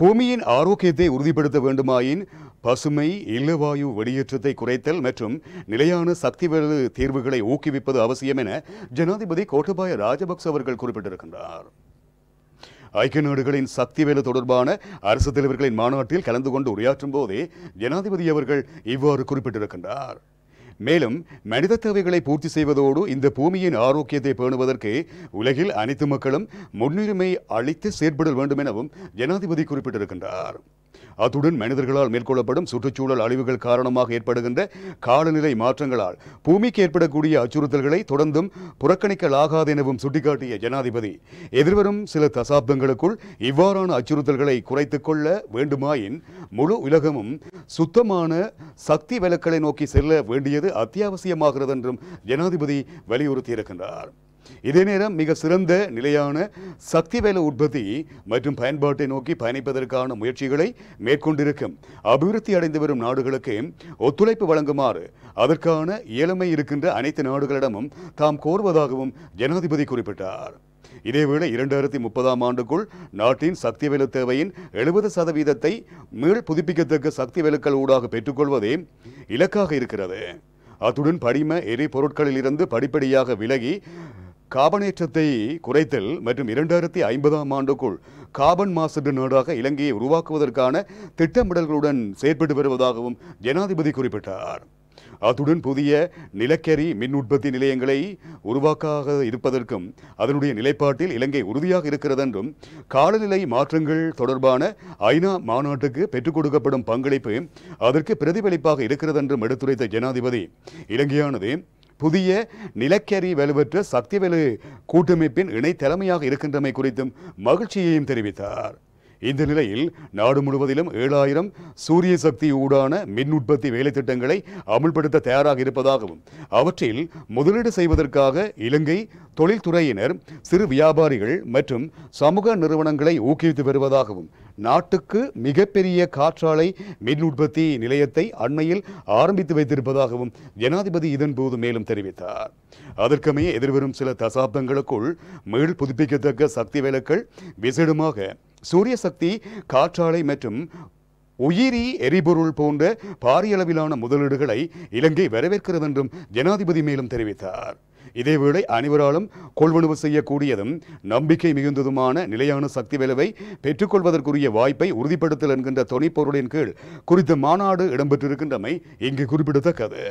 பூமியின் ஆரோக்கியத்தை உறுதிப்படுத்த வேண்டுமாயின் பசுமை இல்லவாயு வெளியேற்றத்தை குறைத்தல் மற்றும் நிலையான சக்தி வலு தீர்வுகளை ஊக்குவிப்பது அவசியம் என ஜனாதிபதி கோட்டபாய ராஜபக்ச அவர்கள் குறிப்பிட்டிருக்கின்றார் ஐக்கிய நாடுகளின் சக்தி வேலை தொடர்பான அரசு தலைவர்களின் மாநாட்டில் கலந்து கொண்டு உரையாற்றும் போதே ஜனாதிபதி அவர்கள் இவ்வாறு குறிப்பிட்டிருக்கின்றார் மேலும் மனித தேவைகளை பூர்த்தி செய்வதோடு இந்த பூமியின் ஆரோக்கியத்தை பேணுவதற்கு உலகில் அனைத்து மக்களும் முன்னுரிமை அளித்து செயற்பட வேண்டும் எனவும் ஜனாதிபதி குறிப்பிட்டிருக்கின்றார் அத்துடன் மனிதர்களால் மேற்கொள்ளப்படும் சுற்றுச்சூழல் அழிவுகள் காரணமாக ஏற்படுகின்ற காலநிலை மாற்றங்களால் பூமிக்கு ஏற்படக்கூடிய அச்சுறுத்தல்களை தொடர்ந்தும் புறக்கணிக்கலாகாது எனவும் சுட்டிக்காட்டிய ஜனாதிபதி எதிர்வரும் சில தசாப்தங்களுக்குள் இவ்வாறான அச்சுறுத்தல்களை குறைத்துக் கொள்ள வேண்டுமாயின் முழு உலகமும் சுத்தமான சக்தி விலக்கலை நோக்கி செல்ல வேண்டியது அத்தியாவசியமாகிறது என்றும் ஜனாதிபதி வலியுறுத்தியிருக்கின்றார் இதே நேரம் மிக சிறந்த நிலையான சக்தி வேலை உற்பத்தி மற்றும் பயன்பாட்டை நோக்கி பயணிப்பதற்கான முயற்சிகளை மேற்கொண்டிருக்கும் அபிவிருத்தி அடைந்து வரும் நாடுகளுக்கு ஒத்துழைப்பு வழங்குமாறு அதற்கான இயலமை இருக்கின்ற அனைத்து நாடுகளிடமும் தாம் கோருவதாகவும் ஜனாதிபதி குறிப்பிட்டார் இதேவேளை இரண்டாயிரத்தி முப்பதாம் ஆண்டுக்குள் நாட்டின் சக்தி வேலை தேவையின் எழுபது சதவீதத்தை மீள் புதுப்பிக்கத்தக்க சக்தி வேலுக்கள் ஊடாக பெற்றுக்கொள்வதே இலக்காக இருக்கிறது அத்துடன் படிம எரிபொருட்களிலிருந்து படிப்படியாக விலகி காபனேற்றத்தை குறைத்தல் மற்றும் இரண்டாயிரத்தி ஐம்பதாம் ஆண்டுக்குள் காபன் மாசு நாடாக இலங்கையை உருவாக்குவதற்கான திட்டமிடல்களுடன் செயற்பட்டு வருவதாகவும் ஜனாதிபதி குறிப்பிட்டார் அத்துடன் புதிய நிலக்கரி மின் உற்பத்தி நிலையங்களை உருவாக்க இருப்பதற்கும் அதனுடைய நிலைப்பாட்டில் இலங்கை உறுதியாக இருக்கிறது என்றும் காலநிலை மாற்றங்கள் தொடர்பான ஐநா மாநாட்டுக்கு பெற்றுக் கொடுக்கப்படும் பங்களிப்பு அதற்கு பிரதிபலிப்பாக இருக்கிறது என்றும் எடுத்துரைத்த ஜனாதிபதி இலங்கையானது புதிய நிலக்கரி வலுவற்ற சக்திவேலு கூட்டமைப்பின் இணை தலைமையாக இருக்கின்றமை குறித்தும் மகிழ்ச்சியையும் தெரிவித்தார் இந்த நிலையில் நாடு முழுவதிலும் ஏழாயிரம் சூரிய சக்தி ஊடான மின் உற்பத்தி வேலை திட்டங்களை அமுல்படுத்த தயாராக இருப்பதாகவும் அவற்றில் முதலீடு செய்வதற்காக இலங்கை தொழில்துறையினர் சிறு வியாபாரிகள் மற்றும் சமூக நிறுவனங்களை ஊக்குவித்து வருவதாகவும் நாட்டுக்கு மிகப்பெரிய காற்றாலை மின் உற்பத்தி நிலையத்தை அண்மையில் ஆரம்பித்து வைத்திருப்பதாகவும் ஜனாதிபதி இதன்போது மேலும் தெரிவித்தார் அதற்கமைய எதிர்வரும் சில தசாப்தங்களுக்குள் மீள் புதுப்பிக்கத்தக்க சக்தி வேலைகள் விசேடமாக சூரிய சக்தி காற்றாலை மற்றும் உயிரி எரிபொருள் போன்ற பாரிய அளவிலான முதலீடுகளை இலங்கை வரவேற்கிறது என்றும் ஜனாதிபதி மேலும் தெரிவித்தார் இதேவேளை அனைவராலும் கொள்வனவு செய்யக்கூடியதும் நம்பிக்கை மிகுந்ததுமான நிலையான சக்தி விளைவை பெற்றுக்கொள்வதற்குரிய வாய்ப்பை உறுதிப்படுத்தல் என்கின்ற துணைப்பொருளின் கீழ் குறித்த மாநாடு இடம்பெற்றிருக்கின்றமை இங்கு குறிப்பிடத்தக்கது